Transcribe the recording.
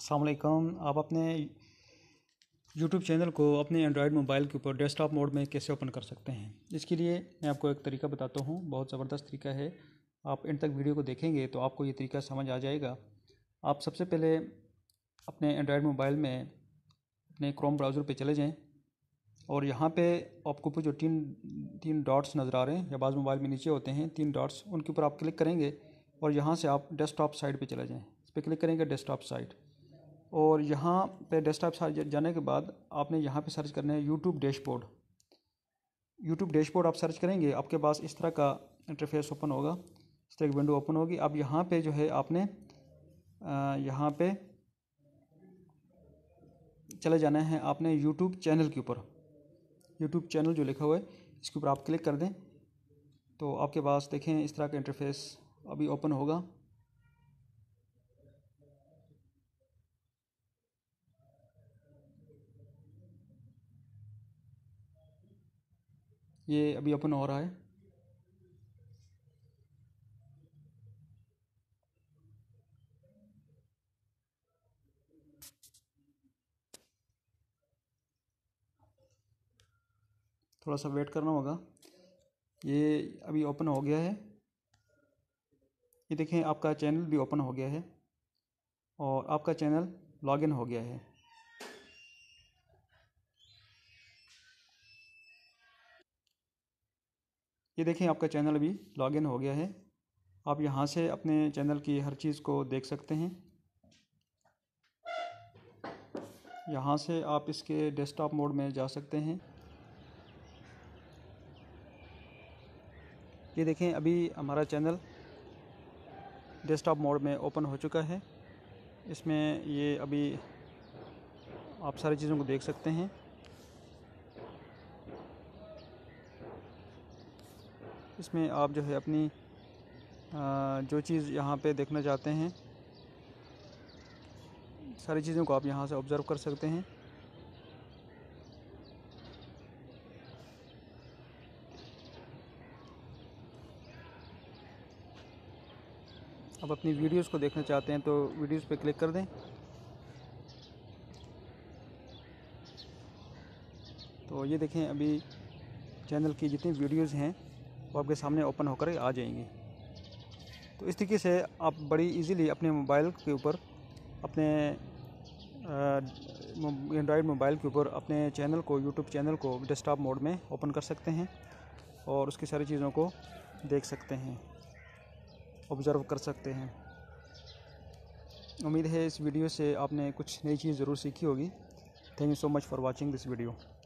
असलम आप अपने YouTube channel को अपने Android मोबाइल के ऊपर डेस्कटॉप मोड में कैसे ओपन कर सकते हैं इसके लिए मैं आपको एक तरीका बताता हूँ बहुत ज़बरदस्त तरीका है आप इन तक वीडियो को देखेंगे तो आपको ये तरीका समझ आ जाएगा आप सबसे पहले अपने एंड्रॉयड मोबाइल में अपने क्रोम ब्राउज़र पे चले जाएं और यहाँ पे आपको ऊपर जो तीन तीन डॉट्स नज़र आ रहे हैं या बाज़ मोबाइल में नीचे होते हैं तीन डॉट्स उनके ऊपर आप क्लिक करेंगे और यहाँ से आप डेस्कटॉप साइट पे चले जाएं इस पर क्लिक करेंगे डेस्कटॉप साइट और यहाँ पे डेस्कटॉप टॉप जाने के बाद आपने यहाँ पे सर्च करना है यूट्यूब डैशबोर्ड यूट्यूब डैशबोर्ड आप सर्च करेंगे आपके पास इस तरह का इंटरफेस ओपन होगा इस तरह की विंडो ओपन होगी अब यहाँ पे जो है आपने यहाँ पे चले जाना है आपने यूट्यूब चैनल के ऊपर यूट्यूब चैनल जो लिखा हुआ है इसके ऊपर आप क्लिक कर दें तो आपके पास देखें इस तरह का इंटरफेस अभी ओपन होगा ये अभी अपन हो रहा है थोड़ा सा वेट करना होगा ये अभी ओपन हो गया है ये देखें आपका चैनल भी ओपन हो गया है और आपका चैनल लॉगिन हो गया है ये देखें आपका चैनल अभी लॉगिन हो गया है आप यहाँ से अपने चैनल की हर चीज़ को देख सकते हैं यहाँ से आप इसके डेस्कटॉप मोड में जा सकते हैं ये देखें अभी हमारा चैनल डेस्कटॉप मोड में ओपन हो चुका है इसमें ये अभी आप सारी चीज़ों को देख सकते हैं इसमें आप जो है अपनी जो चीज़ यहाँ पे देखना चाहते हैं सारी चीज़ों को आप यहाँ से ऑब्ज़र्व कर सकते हैं आप अपनी वीडियोस को देखना चाहते हैं तो वीडियोस पे क्लिक कर दें तो ये देखें अभी चैनल की जितनी वीडियोस हैं वो आपके सामने ओपन होकर आ जाएंगे तो इस तरीके से आप बड़ी इजीली अपने मोबाइल के ऊपर अपने एंड्रॉयड मोबाइल के ऊपर अपने चैनल को यूट्यूब चैनल को डेस्कटॉप मोड में ओपन कर सकते हैं और उसकी सारी चीज़ों को देख सकते हैं ऑब्ज़र्व कर सकते हैं उम्मीद है इस वीडियो से आपने कुछ नई चीज़ ज़रूर सीखी होगी thank you so much for watching this video